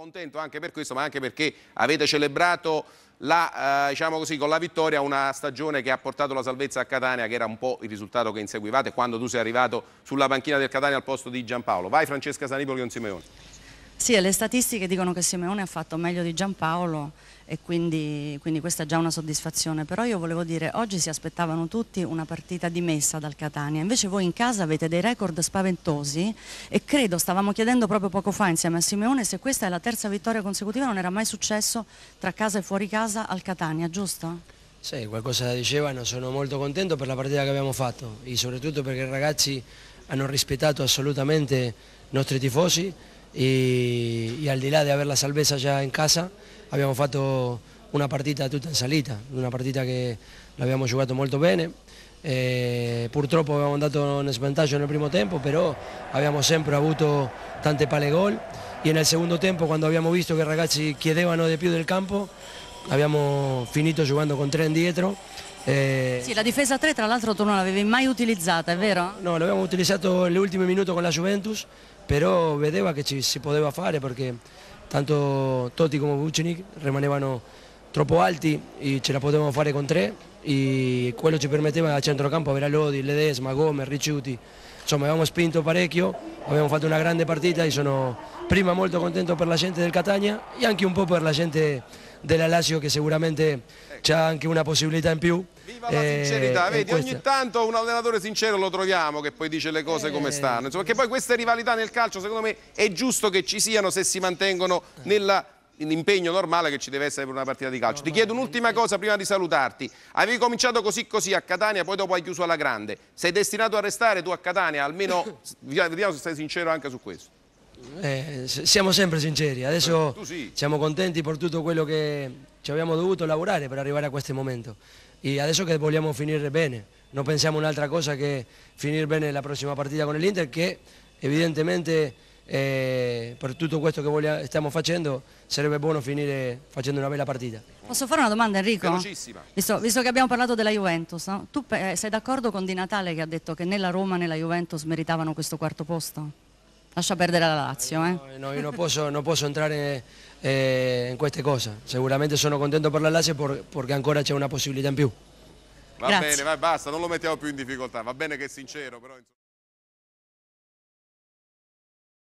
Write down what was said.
Contento anche per questo, ma anche perché avete celebrato la, eh, diciamo così, con la vittoria una stagione che ha portato la salvezza a Catania, che era un po' il risultato che inseguivate quando tu sei arrivato sulla panchina del Catania al posto di Giampaolo. Vai Francesca Sanipoli con Simeone. Sì, le statistiche dicono che Simeone ha fatto meglio di Giampaolo e quindi, quindi, questa è già una soddisfazione, però io volevo dire, oggi si aspettavano tutti una partita dimessa dal Catania, invece voi in casa avete dei record spaventosi e credo, stavamo chiedendo proprio poco fa insieme a Simeone se questa è la terza vittoria consecutiva, non era mai successo tra casa e fuori casa al Catania, giusto? Sì, qualcosa dicevano, sono molto contento per la partita che abbiamo fatto e soprattutto perché i ragazzi hanno rispettato assolutamente i nostri tifosi e, e al di là di aver la salvezza già in casa abbiamo fatto una partita tutta in salita, una partita che l'abbiamo giocato molto bene, e eh, purtroppo abbiamo andato in svantaggio nel primo tempo, però abbiamo sempre avuto tante palle gol e nel secondo tempo quando abbiamo visto che i ragazzi chiedevano di più del campo abbiamo finito giocando con tre indietro. E... Eh, sì, la difesa 3 tra l'altro tu non l'avevi mai utilizzata, è vero? No, l'abbiamo utilizzato negli ultimi minuti con la Juventus Pero vedeva que se si poteva fare perché tanto Totti como Vucinic rimanevano troppo alti e ce la potevamo fare con tre e quello ci permetteva a centrocampo avere Lodi, Ledesma, Gomez, Ricciuti, insomma abbiamo spinto parecchio, abbiamo fatto una grande partita e sono prima molto contento per la gente del Catania e anche un po' per la gente della Lazio che sicuramente c'ha anche una possibilità in più. Viva la sincerità, eh, vedi, ogni tanto un allenatore sincero lo troviamo che poi dice le cose eh, come stanno, insomma, che poi queste rivalità nel calcio secondo me è giusto che ci siano se si mantengono nella l'impegno normale che ci deve essere per una partita di calcio. Ti chiedo un'ultima cosa prima di salutarti. Avevi cominciato così così a Catania, poi dopo hai chiuso alla grande. Sei destinato a restare tu a Catania, almeno vediamo se sei sincero anche su questo. Eh, siamo sempre sinceri, adesso eh, sì. siamo contenti per tutto quello che ci abbiamo dovuto lavorare per arrivare a questo momento e adesso che vogliamo finire bene, non pensiamo un'altra cosa che finire bene la prossima partita con l'Inter che evidentemente e per tutto questo che vogliamo, stiamo facendo sarebbe buono finire facendo una bella partita. Posso fare una domanda Enrico? Visto, visto, che abbiamo parlato della Juventus, no? tu eh, sei d'accordo con Di Natale che ha detto che né la Roma né la Juventus meritavano questo quarto posto? Lascia perdere la Lazio. Eh? No, no, io non posso, non posso entrare eh, in queste cose, sicuramente sono contento per la Lazio perché ancora c'è una possibilità in più. Va Grazie. bene, vai, basta, non lo mettiamo più in difficoltà, va bene che è sincero però...